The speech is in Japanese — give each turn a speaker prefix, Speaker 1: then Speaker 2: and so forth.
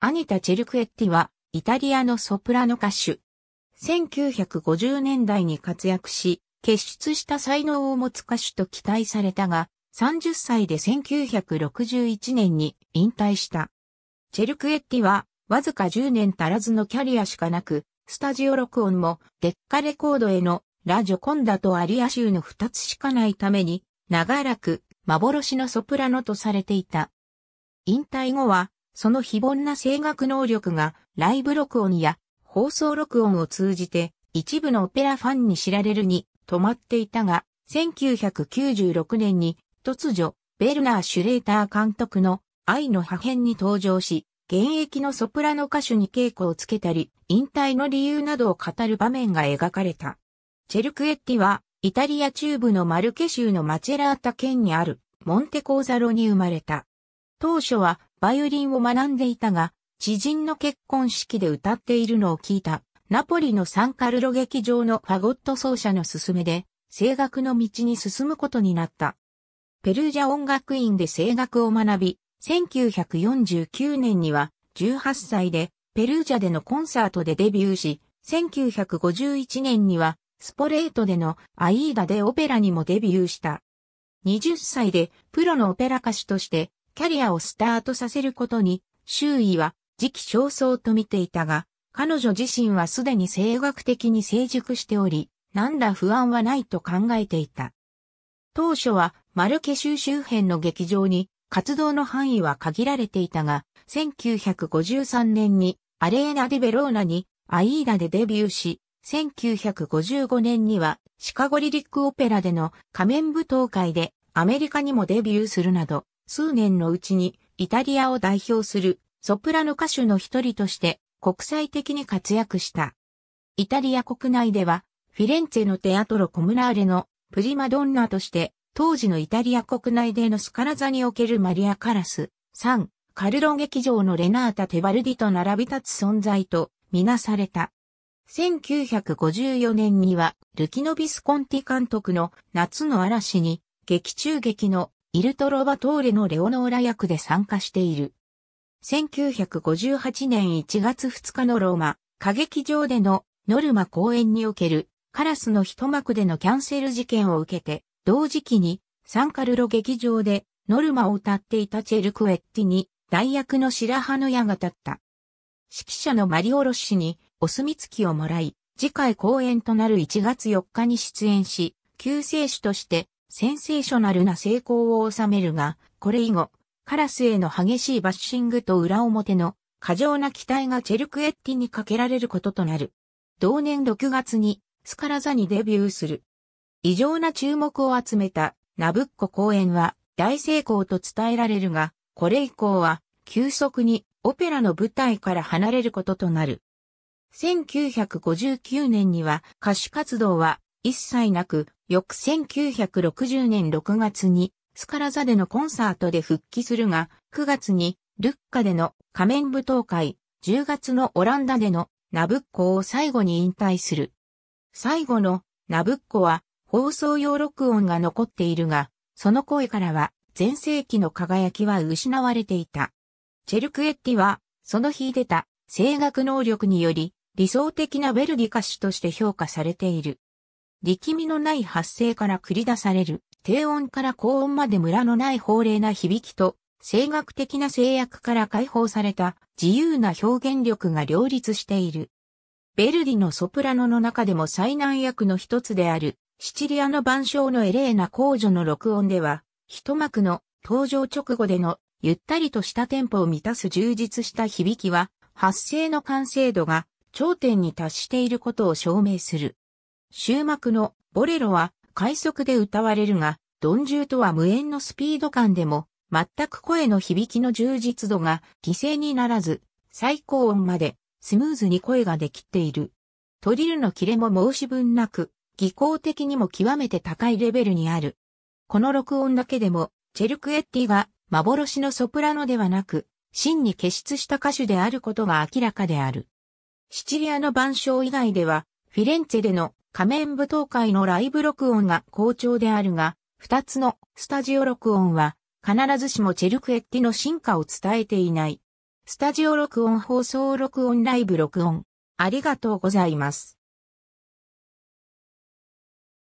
Speaker 1: アニタ・チェルクエッティは、イタリアのソプラノ歌手。1950年代に活躍し、傑出した才能を持つ歌手と期待されたが、30歳で1961年に引退した。チェルクエッティは、わずか10年足らずのキャリアしかなく、スタジオ録音も、デッカレコードへのラジョコンダとアリア州の2つしかないために、長らく幻のソプラノとされていた。引退後は、その非凡な声楽能力がライブ録音や放送録音を通じて一部のオペラファンに知られるに止まっていたが、1996年に突如、ベルナー・シュレーター監督の愛の破片に登場し、現役のソプラノ歌手に稽古をつけたり、引退の理由などを語る場面が描かれた。チェルクエッティは、イタリア中部のマルケ州のマチェラータ県にあるモンテコーザロに生まれた。当初はバイオリンを学んでいたが、知人の結婚式で歌っているのを聞いた、ナポリのサンカルロ劇場のファゴット奏者の勧めで、声楽の道に進むことになった。ペルージャ音楽院で声楽を学び、1949年には18歳でペルージャでのコンサートでデビューし、1951年にはスポレートでのアイーダでオペラにもデビューした。20歳でプロのオペラ歌手としてキャリアをスタートさせることに、周囲は時期尚早と見ていたが、彼女自身はすでに性学的に成熟しており、何ら不安はないと考えていた。当初はマルケ州周辺の劇場に活動の範囲は限られていたが、1953年にアレーナ・デ・ベローナにアイーダでデビューし、1955年にはシカゴリリックオペラでの仮面舞踏会でアメリカにもデビューするなど、数年のうちにイタリアを代表するソプラノ歌手の一人として国際的に活躍した。イタリア国内ではフィレンツェのテアトロ・コムラーレのプリマドンナとして当時のイタリア国内でのスカラ座におけるマリア・カラス、3、カルロン劇場のレナータ・テバルディと並び立つ存在とみなされた。1954年にはルキノ・ビスコンティ監督の夏の嵐に劇中劇のイルトロバトーレのレオノーラ役で参加している。1958年1月2日のローマ、歌劇場でのノルマ公演におけるカラスの一幕でのキャンセル事件を受けて、同時期にサンカルロ劇場でノルマを歌っていたチェルクエッティに代役の白羽の矢が立った。指揮者のマリオロシにお墨付きをもらい、次回公演となる1月4日に出演し、救世主としてセンセーショナルな成功を収めるが、これ以後、カラスへの激しいバッシングと裏表の過剰な期待がチェルクエッティにかけられることとなる。同年6月にスカラ座にデビューする。異常な注目を集めたナブッコ公演は大成功と伝えられるが、これ以降は急速にオペラの舞台から離れることとなる。1959年には歌手活動は一切なく翌1960年6月にスカラ座でのコンサートで復帰するが、9月にルッカでの仮面舞踏会、10月のオランダでのナブッコを最後に引退する。最後のナブッコは放送用録音が残っているが、その声からは前世紀の輝きは失われていた。チェルクエッティはその日出た声楽能力により理想的なベルディ歌手として評価されている。力みのない発声から繰り出される、低音から高音までムラのない法令な響きと、声楽的な制約から解放された自由な表現力が両立している。ベルディのソプラノの中でも最難役の一つである、シチリアの晩鐘のエレーナ公女の録音では、一幕の登場直後でのゆったりとしたテンポを満たす充実した響きは、発声の完成度が頂点に達していることを証明する。終幕のボレロは快速で歌われるが、鈍重とは無縁のスピード感でも、全く声の響きの充実度が犠牲にならず、最高音までスムーズに声ができている。トリルのキレも申し分なく、技巧的にも極めて高いレベルにある。この録音だけでも、チェルクエッティが幻のソプラノではなく、真に傑出した歌手であることが明らかである。シチリアの晩鐘以外では、フィレンツェでの仮面舞踏会のライブ録音が好調であるが、二つのスタジオ録音は必ずしもチェルクエッティの進化を伝えていない。スタジオ録音放送録音ライブ録音。ありがとうございます。